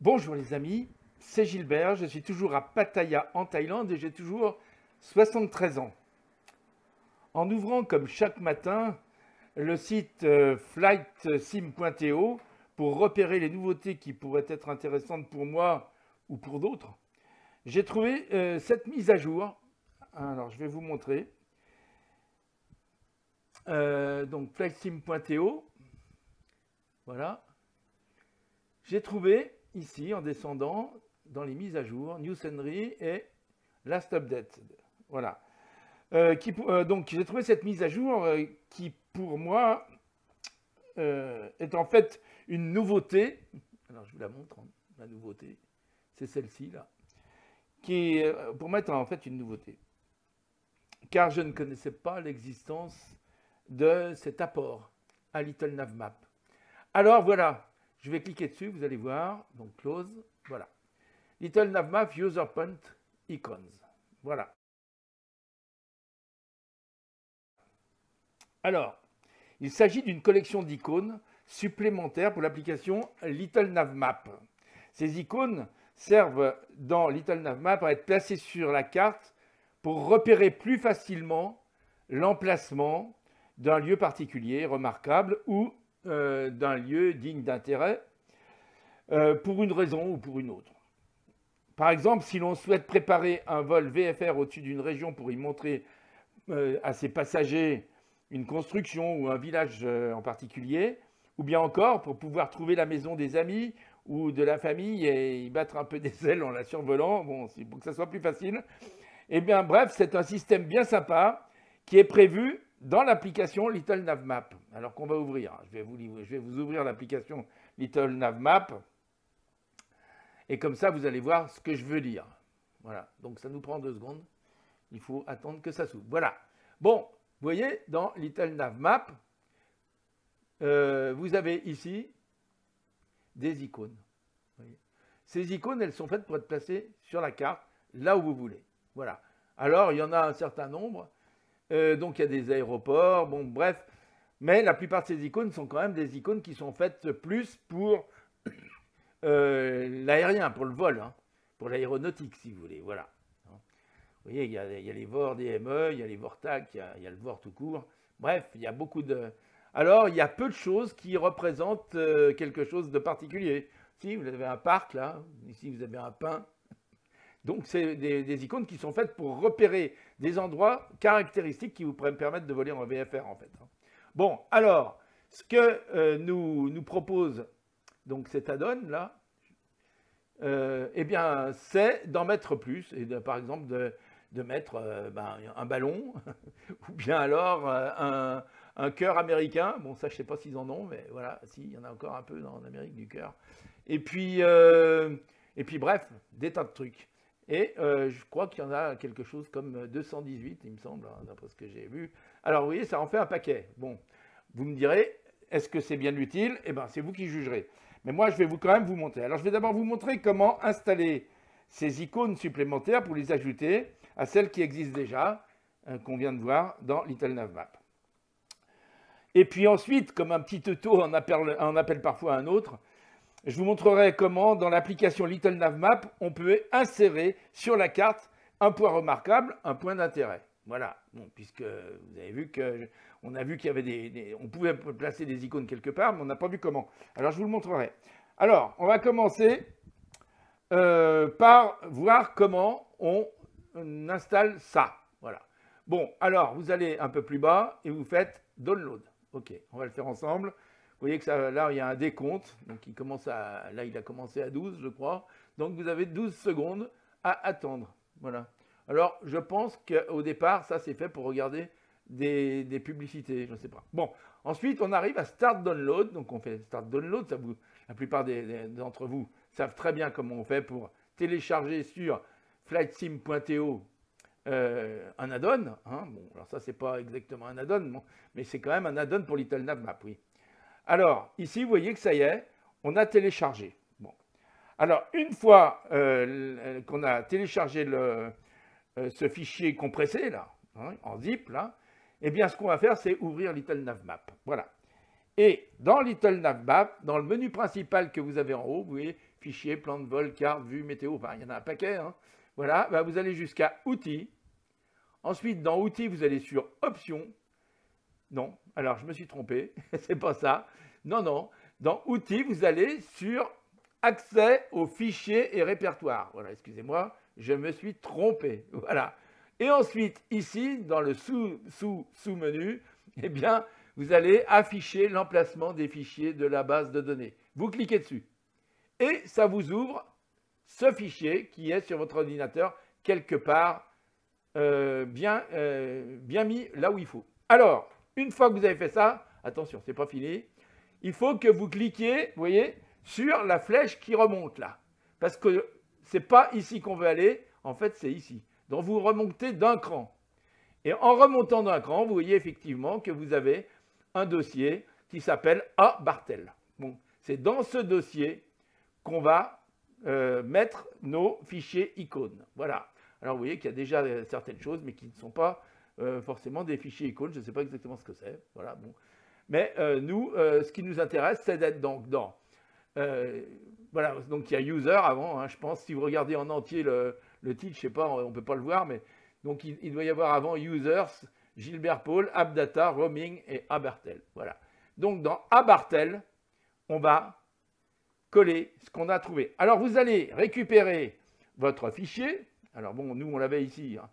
Bonjour les amis, c'est Gilbert, je suis toujours à Pattaya en Thaïlande et j'ai toujours 73 ans. En ouvrant comme chaque matin le site euh, flightsim.to pour repérer les nouveautés qui pourraient être intéressantes pour moi ou pour d'autres, j'ai trouvé euh, cette mise à jour. Alors je vais vous montrer. Euh, donc flightsim.to, voilà. J'ai trouvé ici, en descendant, dans les mises à jour, New Scenery et Last Update. Voilà. Euh, euh, donc j'ai trouvé cette mise à jour euh, qui pour moi est en fait une nouveauté. Alors je vous la montre, hein, la nouveauté, c'est celle-ci là, qui pour moi est en fait une nouveauté, car je ne connaissais pas l'existence de cet apport à Little Nav Map. Alors voilà, je vais cliquer dessus, vous allez voir. Donc close, voilà. Little Navmap User Point Icons. Voilà. Alors, il s'agit d'une collection d'icônes supplémentaires pour l'application Little Navmap. Ces icônes servent dans Little Navmap à être placées sur la carte pour repérer plus facilement l'emplacement d'un lieu particulier remarquable ou euh, d'un lieu digne d'intérêt euh, pour une raison ou pour une autre. Par exemple, si l'on souhaite préparer un vol VFR au-dessus d'une région pour y montrer euh, à ses passagers une construction ou un village en particulier, ou bien encore pour pouvoir trouver la maison des amis ou de la famille et y battre un peu des ailes en la survolant, bon, pour que ça soit plus facile. Eh bien, bref, c'est un système bien sympa qui est prévu dans l'application Little Navmap, alors qu'on va ouvrir, je vais vous, ouvrir l'application Little Navmap, et comme ça, vous allez voir ce que je veux dire. Voilà, donc ça nous prend deux secondes, il faut attendre que ça s'ouvre. Voilà, bon, vous voyez, dans Little Navmap, euh, vous avez ici des icônes. Ces icônes, elles sont faites pour être placées sur la carte, là où vous voulez. Voilà. Alors, il y en a un certain nombre. Euh, donc il y a des aéroports, bon bref. Mais la plupart de ces icônes sont quand même des icônes qui sont faites plus pour euh, l'aérien, pour le vol, hein. pour l'aéronautique si vous voulez, voilà. Vous voyez, il y, a, les VOR DME, il y a les VORTAC, il y a, y a le VOR tout court. Bref, il y a beaucoup de... Alors, il y a peu de choses qui représentent euh, quelque chose de particulier. Si vous avez un parc, là, ici vous avez un pin, donc, c'est des, icônes qui sont faites pour repérer des endroits caractéristiques qui vous permettent de voler en VFR, en fait. Hein. Bon, alors, ce que euh, nous, propose donc cet add-on, là, euh, eh bien, c'est d'en mettre plus, et par exemple de, mettre euh, ben, un ballon, ou bien alors un, cœur américain. Bon, ça, je ne sais pas s'ils en ont, mais voilà, si, il y en a encore un peu dans, en Amérique du cœur. et puis bref, des tas de trucs. Et euh, je crois qu'il y en a quelque chose comme 218, il me semble, hein, d'après ce que j'ai vu. Alors vous voyez, ça en fait un paquet. Bon, vous me direz, est-ce que c'est bien utile Eh bien, c'est vous qui jugerez. Mais moi, je vais vous quand même vous montrer. Alors, je vais d'abord vous montrer comment installer ces icônes supplémentaires pour les ajouter à celles qui existent déjà, hein, qu'on vient de voir dans Little Navmap. Et puis ensuite, comme un petit tuto en appelle parfois un autre, je vous montrerai comment, dans l'application Little Nav Map, on peut insérer sur la carte un point remarquable, un point d'intérêt. Voilà, bon, puisque vous avez vu que on a vu qu'il y avait des, on pouvait placer des icônes quelque part, mais on n'a pas vu comment. Alors je vous le montrerai. Alors, on va commencer euh, par voir comment on installe ça. Voilà. Bon, alors vous allez un peu plus bas et vous faites download. Ok, on va le faire ensemble. Vous voyez que ça, là, il y a un décompte. Donc, il commence à, là, il a commencé à 12, je crois. Donc, vous avez 12 secondes à attendre. Voilà. Alors, je pense qu'au départ, ça, c'est fait pour regarder des, publicités. Je ne sais pas. Bon, ensuite, on arrive à Start Download. Donc, on fait Start Download. Ça la plupart d'entre vous savent très bien comment on fait pour télécharger sur flightsim.to euh, un add-on. Hein. Bon, alors ça, c'est pas exactement un add-on, mais c'est quand même un add-on pour Little Nav Map, oui. Alors, ici, vous voyez que ça y est, on a téléchargé. Bon. Alors, une fois euh, qu'on a téléchargé euh, ce fichier compressé, là, hein, en zip, là, eh bien, ce qu'on va faire, c'est ouvrir Little Map. Voilà. Et dans Little Map, dans le menu principal que vous avez en haut, vous voyez fichier, plan de vol, carte, vue, météo, enfin, il y en a un paquet. Hein. Voilà, bah, vous allez jusqu'à outils. Ensuite, dans outils, vous allez sur options. Non, alors je me suis trompé, c'est pas ça. Non, non, dans Outils, vous allez sur Accès aux fichiers et répertoires. Voilà, excusez-moi, je me suis trompé. Voilà. Et ensuite, ici, dans le sous-menu, sous, menu eh bien, vous allez afficher l'emplacement des fichiers de la base de données. Vous cliquez dessus. Et ça vous ouvre ce fichier qui est sur votre ordinateur quelque part euh, bien, euh, bien mis là où il faut. Alors, une fois que vous avez fait ça, attention, ce n'est pas fini. Il faut que vous cliquiez, vous voyez, sur la flèche qui remonte là. Parce que ce n'est pas ici qu'on veut aller, en fait c'est ici. Donc vous remontez d'un cran. Et en remontant d'un cran, vous voyez effectivement que vous avez un dossier qui s'appelle A Bartel. Bon, c'est dans ce dossier qu'on va euh, mettre nos fichiers icônes. Voilà. Alors vous voyez qu'il y a déjà euh, certaines choses, mais qui ne sont pas euh, forcément des fichiers icônes, je ne sais pas exactement ce que c'est. Voilà, bon. Mais euh, nous, euh, ce qui nous intéresse, c'est d'être donc dans. voilà, donc il y a user avant, hein, je pense. Si vous regardez en entier le, titre, je ne sais pas, on ne peut pas le voir, mais donc il, doit y avoir avant users, Gilbert Paul, AppData, Roaming et Abartel. Voilà. Donc dans Abartel, on va coller ce qu'on a trouvé. Alors vous allez récupérer votre fichier. Alors bon, nous on l'avait ici. Hein.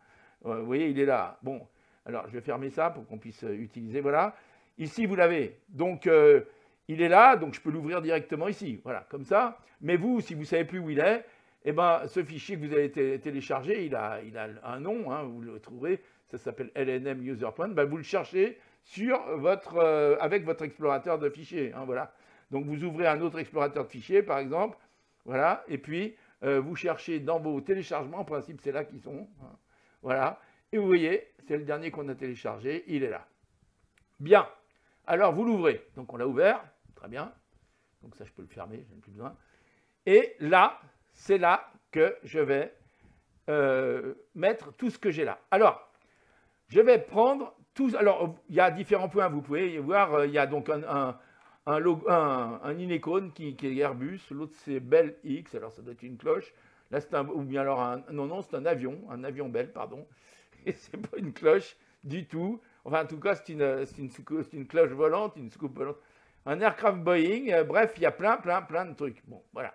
Euh, vous voyez, il est là. Bon, alors je vais fermer ça pour qu'on puisse euh, utiliser. Voilà. Ici, vous l'avez. Donc, euh, il est là, donc je peux l'ouvrir directement ici. Voilà, comme ça. Mais vous, si vous ne savez plus où il est, eh ben, ce fichier que vous avez téléchargé, il a, un nom, hein, vous le trouverez, ça s'appelle LNM User Point. Ben, vous le cherchez sur votre, avec votre explorateur de fichiers. Hein, voilà. Donc, vous ouvrez un autre explorateur de fichiers, par exemple. Voilà, et puis, vous cherchez dans vos téléchargements, en principe, c'est là qu'ils sont. Hein. Voilà. Et vous voyez, c'est le dernier qu'on a téléchargé. Il est là. Bien. Alors, vous l'ouvrez. Donc, on l'a ouvert. Très bien. Donc, ça, je peux le fermer. J'en ai plus besoin. Et là, c'est là que je vais euh, mettre tout ce que j'ai là. Alors, je vais prendre tous. Alors, il y a différents points. Vous pouvez voir. Euh, il y a donc un, un qui, qui est Airbus, l'autre c'est Bell X, alors ça doit être une cloche, Là, c'est un, ou bien alors, un, non, non, c'est un avion, un avion belle, pardon. Et c'est pas une cloche du tout. Enfin, en tout cas, c'est une, une, une, cloche volante, une scoop volante. Un aircraft Boeing, euh, bref, il y a plein, plein, plein de trucs. Bon, voilà.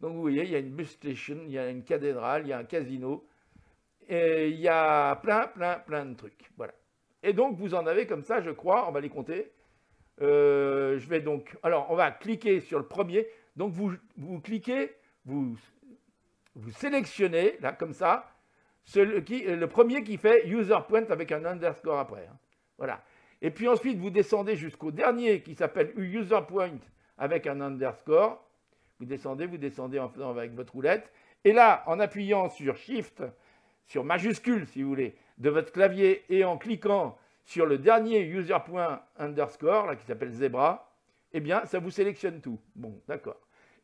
Donc, vous voyez, il y a une bus station, il y a une cathédrale, il y a un casino. Et il y a plein, plein, plein de trucs. Voilà. Et donc, vous en avez comme ça, je crois, on va les compter. Euh, je vais donc. Alors, on va cliquer sur le premier. Donc, vous, vous cliquez, vous vous sélectionnez, là, comme ça, euh, le premier qui fait user point avec un underscore après. Hein. Voilà. Et puis ensuite, vous descendez jusqu'au dernier qui s'appelle UserPoint avec un underscore. Vous descendez, vous descendez en faisant avec votre roulette. Et là, en appuyant sur Shift, sur majuscule si vous voulez, de votre clavier et en cliquant sur le dernier user point underscore, là, qui s'appelle Zebra, eh bien, ça vous sélectionne tout. Bon, d'accord.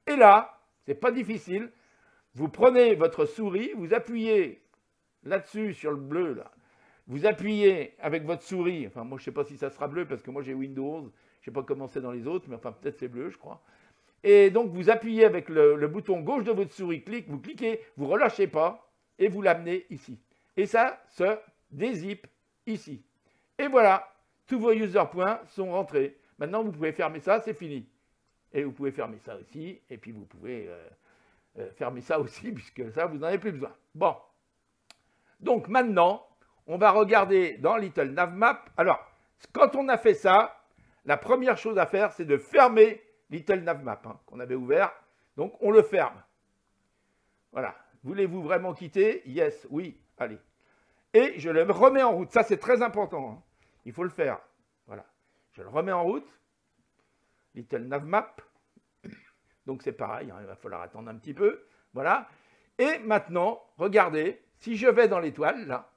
Et là, n'est pas difficile, vous prenez votre souris, vous appuyez là-dessus, sur le bleu, là. Vous appuyez avec votre souris, enfin moi je ne sais pas si ça sera bleu parce que moi j'ai Windows je ne sais pas comment c'est dans les autres, mais enfin peut-être c'est bleu, je crois. Et donc vous appuyez avec le, bouton gauche de votre souris, clic, vous cliquez, vous relâchez pas et vous l'amenez ici. Et ça se dézippe ici. Et voilà, tous vos user points sont rentrés. Maintenant vous pouvez fermer ça, c'est fini. Et vous pouvez fermer ça aussi, et puis vous pouvez... Euh, euh, fermez ça aussi, puisque ça, vous n'en avez plus besoin. Bon. Donc maintenant, on va regarder dans Little Map, Alors, quand on a fait ça, la première chose à faire, c'est de fermer Little Nav Map, hein, qu'on avait ouvert. Donc, on le ferme. Voilà. Voulez-vous vraiment quitter Yes, oui, allez. Et je le remets en route. Ça, c'est très important. Hein. Il faut le faire. Voilà. Je le remets en route. Little Nav Map, donc c'est pareil, hein, il va falloir attendre un petit peu. Voilà. Et maintenant, regardez, si je vais dans l'étoile, là,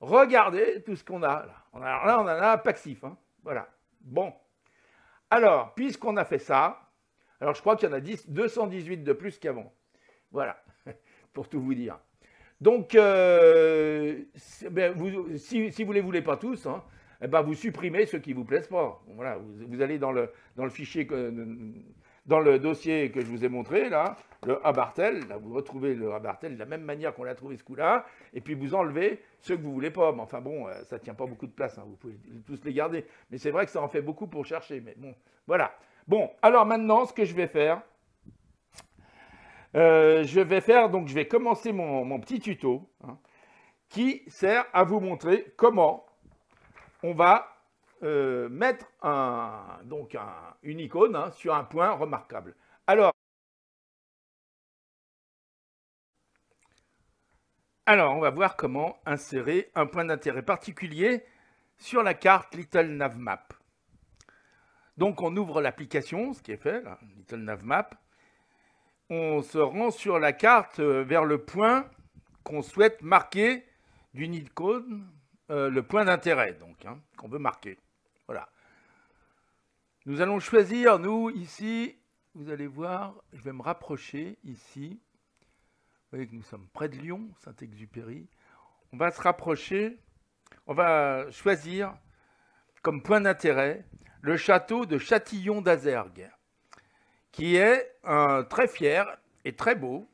regardez tout ce qu'on a. Là. On là, on en a un Paxif. Hein, voilà. Bon. Alors, puisqu'on a fait ça, alors je crois qu'il y en a 218 de plus qu'avant. Voilà, pour tout vous dire. Donc, euh, ben, si, vous ne les voulez pas tous, hein, eh ben vous supprimez ceux qui ne vous plaisent pas. Voilà, vous, vous allez dans le, dans le fichier que, dans le dossier que je vous ai montré, là, le Abartel, là, vous retrouvez le Abartel de la même manière qu'on l'a trouvé ce coup-là, et puis vous enlevez ceux que vous voulez pas. Mais enfin bon, euh, ça ne tient pas beaucoup de place, hein, vous pouvez tous les garder. Mais c'est vrai que ça en fait beaucoup pour chercher, mais bon, voilà. Bon, alors maintenant, ce que je vais faire, euh, je vais faire, donc je vais commencer mon, petit tuto, hein, qui sert à vous montrer comment on va euh, mettre donc une icône hein, sur un point remarquable. Alors, alors, on va voir comment insérer un point d'intérêt particulier sur la carte Little Nav Map. Donc, on ouvre l'application, ce qui est fait, Little Nav Map. On se rend sur la carte euh, vers le point qu'on souhaite marquer d'une icône, euh, le point d'intérêt, donc, hein, qu'on veut marquer. Voilà. Nous allons choisir, nous, ici, vous allez voir, je vais me rapprocher ici. Vous voyez que nous sommes près de Lyon, Saint-Exupéry. On va se rapprocher, on va choisir comme point d'intérêt le château de Châtillon dazergues qui est un très fier et très beau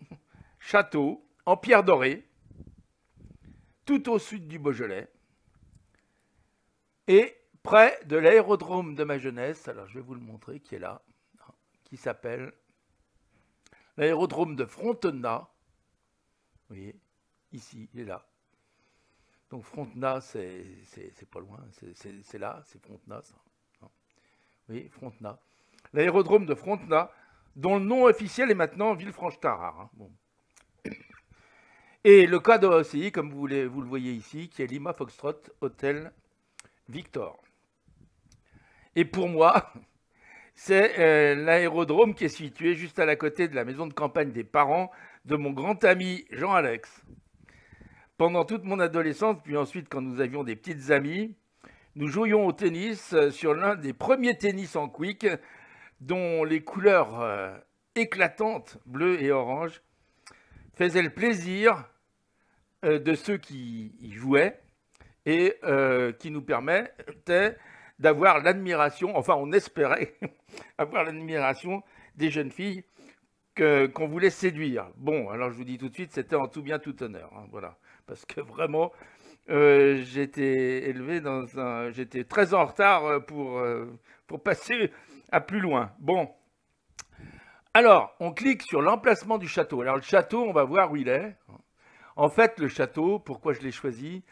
château en pierre dorée, tout au sud du Beaujolais. Et près de l'aérodrome de ma jeunesse. Alors, je vais vous le montrer, qui est là, qui s'appelle l'aérodrome de Frontenac. Vous voyez, ici, il est là. Donc, Frontenac, c'est pas loin, c'est là, c'est Frontenac, ça. Vous voyez, Frontenac. L'aérodrome de Frontenac, dont le nom officiel est maintenant Villefranche-Tarare. Hein, Et le cas de OCI, comme vous, vous le voyez ici, qui est Lima Foxtrot hôtel Victor. Et pour moi, c'est euh, l'aérodrome qui est situé juste à la côté de la maison de campagne des parents de mon grand ami Jean-Alex. Pendant toute mon adolescence, puis ensuite quand nous avions des petites amies, nous jouions au tennis euh, sur l'un des premiers tennis en quick dont les couleurs euh, éclatantes, bleu et orange, faisaient le plaisir de ceux qui y jouaient et qui nous permettaient d'avoir l'admiration, enfin on espérait avoir l'admiration des jeunes filles qu'on voulait séduire. Bon, alors je vous dis tout de suite, c'était en tout bien tout honneur, hein, voilà, parce que vraiment, euh, j'étais élevé dans un, j'étais très en retard euh, pour euh, pour passer à plus loin. Bon, alors on clique sur l'emplacement du château. Alors le château, on va voir où il est. En fait, le château, pourquoi je l'ai choisi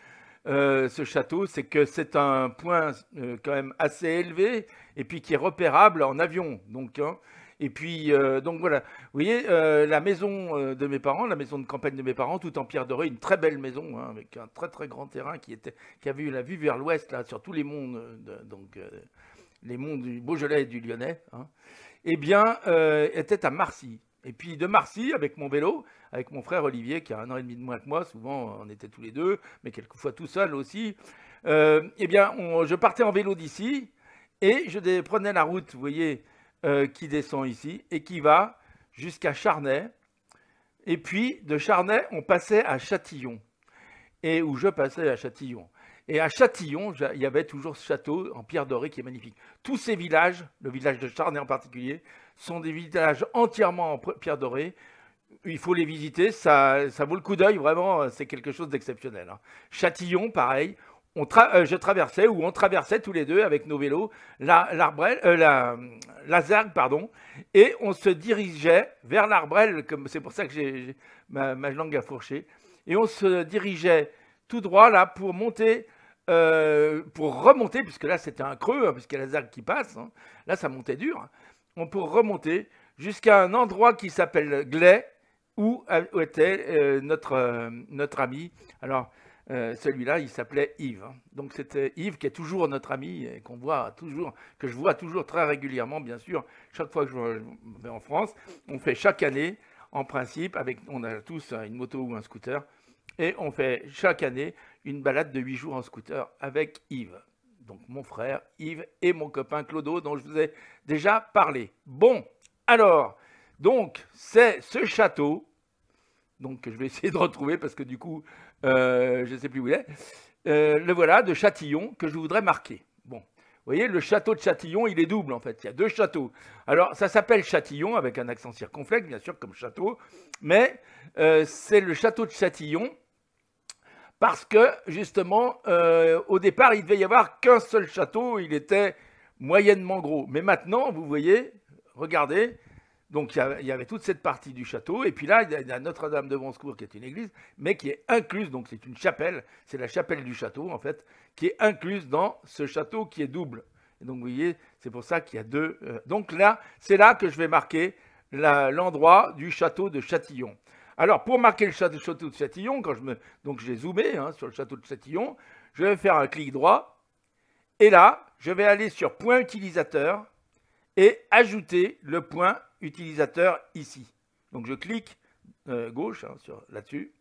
euh, ce château, c'est que c'est un point euh, quand même assez élevé et puis qui est repérable en avion. Donc, hein. et puis, euh, donc voilà. Vous voyez, la maison de mes parents, la maison de campagne de mes parents, tout en pierre dorée, une très belle maison hein, avec un très très grand terrain qui était, qui avait eu la vue vers l'ouest sur tous les monts, donc les monts du Beaujolais et du Lyonnais. Hein. eh bien, était à Marcy. Et puis de Marcy, avec mon vélo, avec mon frère Olivier, qui a un an et demi de moins que moi, souvent on était tous les deux, mais quelquefois tout seul aussi, euh, eh bien je partais en vélo d'ici et je prenais la route, vous voyez, euh, qui descend ici et qui va jusqu'à Charnay. Et puis de Charnay, on passait à Châtillon, et où je passais à Châtillon. Et à Châtillon, il y avait toujours ce château en pierre dorée qui est magnifique. Tous ces villages, le village de Charnay en particulier, sont des villages entièrement en pierre dorée. Il faut les visiter, ça, ça vaut le coup d'œil, vraiment, c'est quelque chose d'exceptionnel. Hein. Châtillon, pareil, on euh, je traversais ou on traversait tous les deux avec nos vélos la, euh, la, la pardon, et on se dirigeait vers l'Arbrel, c'est pour ça que j'ai ma, langue à fourché, et on se dirigeait tout droit là pour monter, euh, pour remonter, puisque là c'était un creux, hein, puisqu'il y a la Zergue qui passe, hein. là ça montait dur, on peut remonter jusqu'à un endroit qui s'appelle Glay, euh, où était euh, notre, euh, notre ami. Alors, celui-là, il s'appelait Yves. Hein. Donc, c'était Yves qui est toujours notre ami et qu'on voit toujours, que je vois toujours très régulièrement, bien sûr. Chaque fois que je vais en France, on fait chaque année, en principe, avec, on a tous une moto ou un scooter, et on fait chaque année une balade de 8 jours en scooter avec Yves donc mon frère Yves et mon copain Clodo, dont je vous ai déjà parlé. Bon, alors, donc, c'est ce château, donc que je vais essayer de retrouver parce que du coup, euh, je ne sais plus où il est, euh, le voilà, de Châtillon, que je voudrais marquer. Bon, vous voyez, le château de Châtillon, il est double en fait. Il y a deux châteaux. Alors, ça s'appelle Châtillon, avec un accent circonflexe, bien sûr, comme château, mais euh, c'est le château de Châtillon parce que justement, euh, au départ, il devait y avoir qu'un seul château, il était moyennement gros. Mais maintenant, vous voyez, regardez, donc il y, avait toute cette partie du château, et puis là, il y a Notre-Dame de Vonscourt qui est une église, mais qui est incluse, donc c'est une chapelle, c'est la chapelle du château en fait, qui est incluse dans ce château qui est double. donc vous voyez, c'est pour ça qu'il y a deux. Euh, donc là, c'est là que je vais marquer l'endroit du château de Châtillon. Alors, pour marquer le château de Châtillon, quand je me... donc j'ai zoomé hein, sur le château de Châtillon, je vais faire un clic droit, et là, je vais aller sur point utilisateur, et ajouter le point utilisateur ici. Donc je clique euh, gauche hein, là-dessus,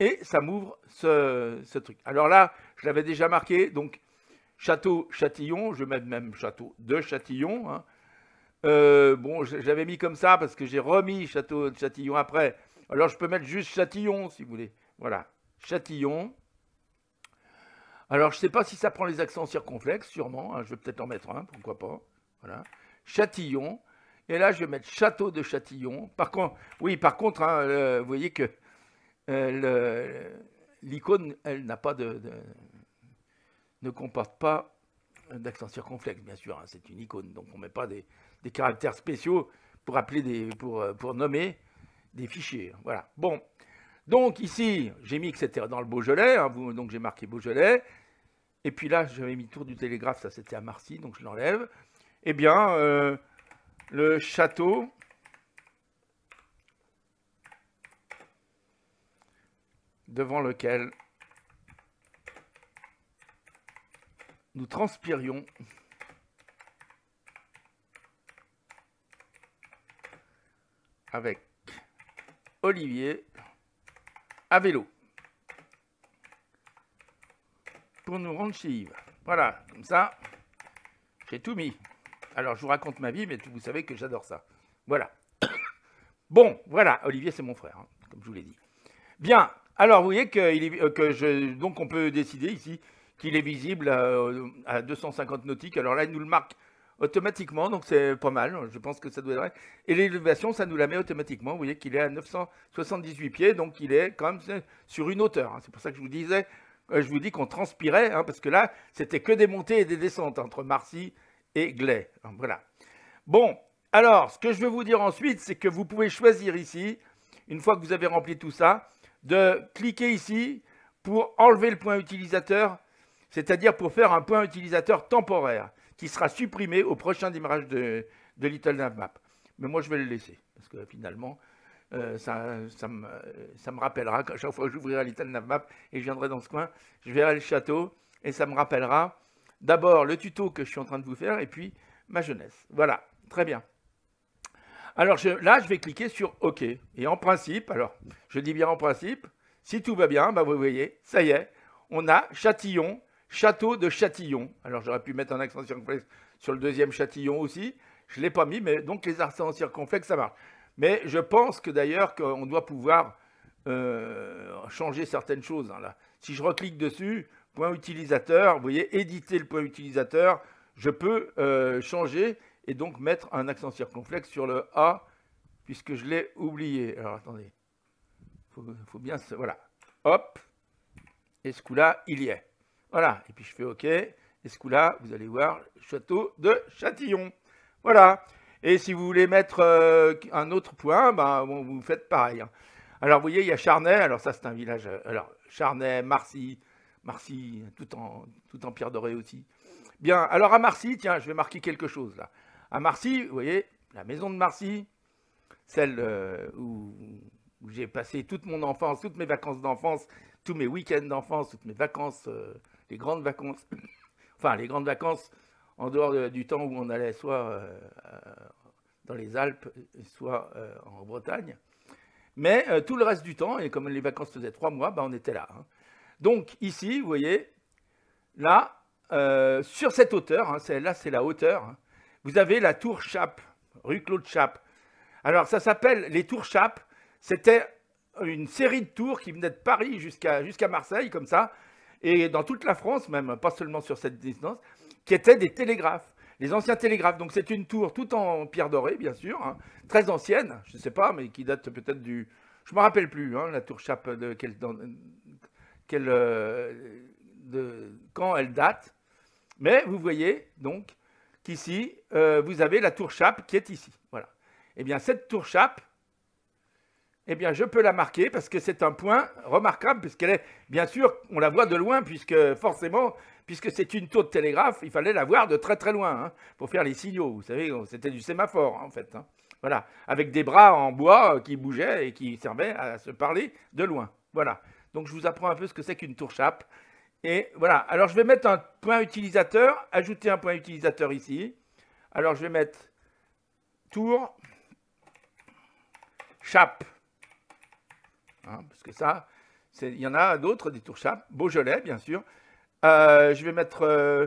et ça m'ouvre ce, truc. Alors là, je l'avais déjà marqué, donc château Châtillon, je mets même château de Châtillon, hein, euh, bon, j'avais mis comme ça parce que j'ai remis Château, de Châtillon après. Alors je peux mettre juste Châtillon si vous voulez. Voilà, Châtillon. Alors je ne sais pas si ça prend les accents circonflexes, sûrement. Hein. je vais peut-être en mettre un, pourquoi pas. Voilà, Châtillon. Et là, je vais mettre Château de Châtillon. Par contre, oui, par contre, hein, vous voyez que euh, l'icône, elle n'a pas de, ne comporte pas euh, d'accent circonflexe, bien sûr. Hein. c'est une icône, donc on ne met pas des des caractères spéciaux pour, appeler des, pour, euh, pour nommer des fichiers. Voilà. Bon. Donc ici, j'ai mis que c'était dans le Beaujolais, hein, donc j'ai marqué Beaujolais. Et puis là, j'avais mis Tour du Télégraphe, ça c'était à Marcy, donc je l'enlève. Eh bien, euh, le château... devant lequel nous transpirions avec Olivier à vélo pour nous rendre chez Yves. Voilà, comme ça, j'ai tout mis. Alors, je vous raconte ma vie, mais vous savez que j'adore ça. Voilà. Bon, voilà, Olivier, c'est mon frère, hein, comme je vous l'ai dit. Bien, alors vous voyez que, euh, que je, donc on peut décider ici qu'il est visible euh, à, à 250 nautiques. Alors là, il nous le marque automatiquement, donc c'est pas mal, je pense que ça doit être. Et l'élévation, ça nous la met automatiquement, vous voyez qu'il est à 978 pieds, donc il est quand même sur une hauteur. Hein. C'est pour ça que je vous disais, euh, je vous dis qu'on transpirait, hein, parce que là, c'était que des montées et des descentes entre Marcy et Glay. voilà. Bon, alors, ce que je veux vous dire ensuite, c'est que vous pouvez choisir ici, une fois que vous avez rempli tout ça, de cliquer ici pour enlever le point utilisateur, c'est-à-dire pour faire un point utilisateur temporaire qui sera supprimé au prochain démarrage de, Little Nav Map. Mais moi, je vais le laisser, parce que finalement, euh, ça, ça, me, ça, me, rappellera, à chaque fois que j'ouvrirai Little Map et je viendrai dans ce coin, je verrai le château, et ça me rappellera d'abord le tuto que je suis en train de vous faire, et puis ma jeunesse. Voilà, très bien. Alors je, là, je vais cliquer sur OK. Et en principe, alors, je dis bien en principe, si tout va bien, bah vous voyez, ça y est, on a Châtillon Château de Châtillon. Alors j'aurais pu mettre un accent circonflexe sur le deuxième Châtillon aussi. Je ne l'ai pas mis, mais donc les accents circonflexes, ça marche. Mais je pense que d'ailleurs qu'on doit pouvoir euh, changer certaines choses. Hein, là. Si je reclique dessus, point utilisateur, vous voyez, éditer le point utilisateur, je peux euh, changer et donc mettre un accent circonflexe sur le A, puisque je l'ai oublié. Alors attendez, il faut, bien Voilà, hop, et ce coup-là, il y est. Voilà, et puis je fais OK. Et ce coup-là, vous allez voir le château de Châtillon. Voilà. Et si vous voulez mettre euh, un autre point, ben, vous faites pareil. Hein. Alors, vous voyez, il y a Charnay. Alors, ça, c'est un village. Euh, alors, Charnay, Marcy, Marcy, tout en, tout pierre dorée aussi. Bien. Alors, à Marcy, tiens, je vais marquer quelque chose là. À Marcy, vous voyez, la maison de Marcy, celle euh, où j'ai passé toute mon enfance, toutes mes vacances d'enfance, tous mes week-ends d'enfance, toutes mes vacances les grandes vacances, enfin les grandes vacances en dehors du temps où on allait soit euh, dans les Alpes, soit euh, en Bretagne. Mais euh, tout le reste du temps, et comme les vacances faisaient trois mois, bah, on était là. Hein. Donc ici, vous voyez, là, sur cette hauteur, hein, là c'est la hauteur, hein, vous avez la tour Chape, rue Claude Chape. Alors ça s'appelle les tours Chape, c'était une série de tours qui venaient de Paris jusqu'à Marseille, comme ça, et dans toute la France même, pas seulement sur cette distance, qui étaient des télégraphes. Les anciens télégraphes, donc c'est une tour tout en pierre dorée, bien sûr, hein, très ancienne, je ne sais pas, mais qui date peut-être du... Je ne me rappelle plus, hein, la tour chape de quelle... Euh, de, quand elle date. Mais vous voyez donc qu'ici, euh, vous avez la tour chape qui est ici. Voilà. Eh bien, cette tour chape, eh bien, je peux la marquer parce que c'est un point remarquable, puisqu'elle est, bien sûr, on la voit de loin, puisque forcément, puisque c'est une tour de télégraphe, il fallait la voir de très très loin hein, pour faire les signaux. Vous savez, c'était du sémaphore hein, en fait. Hein. Voilà, avec des bras en bois euh, qui bougeaient et qui servaient à se parler de loin. Voilà. Donc, je vous apprends un peu ce que c'est qu'une tour chape. Et voilà. Alors, je vais mettre un point utilisateur, ajouter un point utilisateur ici. Alors, je vais mettre tour chape Hein, parce que ça, il y en a d'autres, des tours Chape, Beaujolais, bien sûr. Euh, je vais mettre, euh,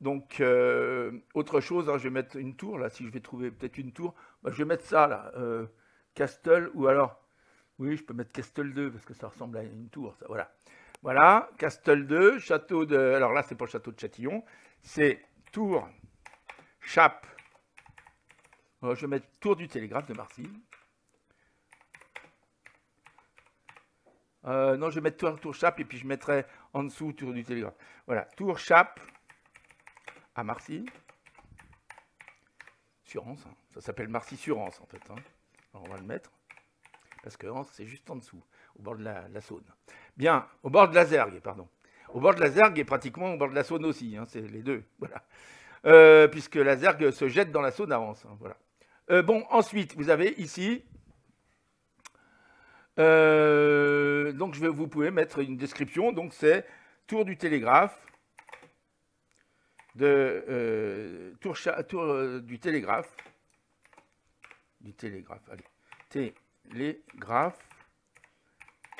donc, euh, autre chose, hein, je vais mettre une tour, là, si je vais trouver peut-être une tour, bah, je vais mettre ça, là, Castle, ou alors, oui, je peux mettre Castle 2, parce que ça ressemble à une tour, voilà. Voilà, Castle 2, château de, alors là, c'est pas le château de Châtillon, c'est Tour, Chape, je vais mettre Tour du Télégraphe de Marseille. Euh, non, je vais mettre tour, tour et puis je mettrai en dessous Tour du Télégraphe. Voilà, Tour chape à Marcy. Sur hein. ça s'appelle Marcy sur en fait. Hein. on va le mettre parce que Anse c'est juste en dessous, au bord de la, Saône. Bien, au bord de la Zergue, pardon. Au bord de la Zergue et pratiquement au bord de la Saône aussi, hein, c'est les deux. Voilà. Euh, puisque la Zergue se jette dans la Saône à Anse. voilà. Euh, bon, ensuite, vous avez ici euh, donc je vais, vous pouvez mettre une description. Donc c'est Tour du Télégraphe de euh, Tour, tour euh, du Télégraphe du Télégraphe. Allez, Télégraphe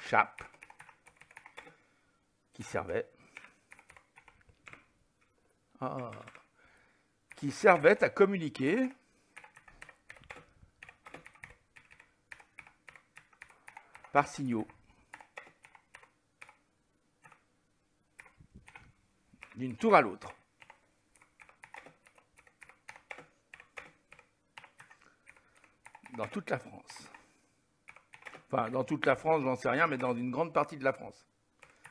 Chap qui servait ah, qui servait à communiquer par signaux d'une tour à l'autre. Dans toute la France. Enfin, dans toute la France, j'en sais rien, mais dans une grande partie de la France.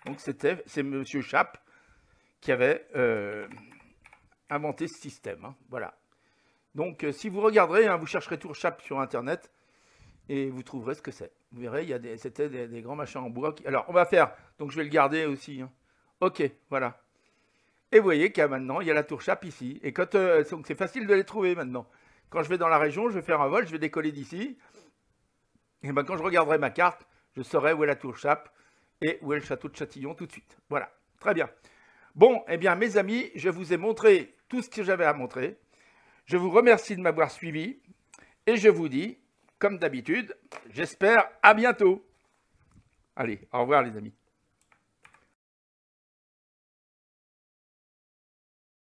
Donc c'était, c'est M. Chap qui avait euh, inventé ce système. Hein. voilà. Donc euh, si vous regarderez, hein, vous chercherez Tour Chap sur Internet et vous trouverez ce que c'est. Vous verrez, il c'était des, grands machins en bois. Alors, on va faire. Donc, je vais le garder aussi. Hein. Ok, voilà. Et vous voyez qu'à a maintenant, il y a la tour chape ici. Et quand, euh, donc c'est facile de les trouver maintenant. Quand je vais dans la région, je vais faire un vol, je vais décoller d'ici. Et ben quand je regarderai ma carte, je saurai où est la tour chape et où est le château de Châtillon tout de suite. Voilà, très bien. Bon, eh bien mes amis, je vous ai montré tout ce que j'avais à montrer. Je vous remercie de m'avoir suivi et je vous dis comme d'habitude, j'espère à bientôt. Allez, au revoir les amis.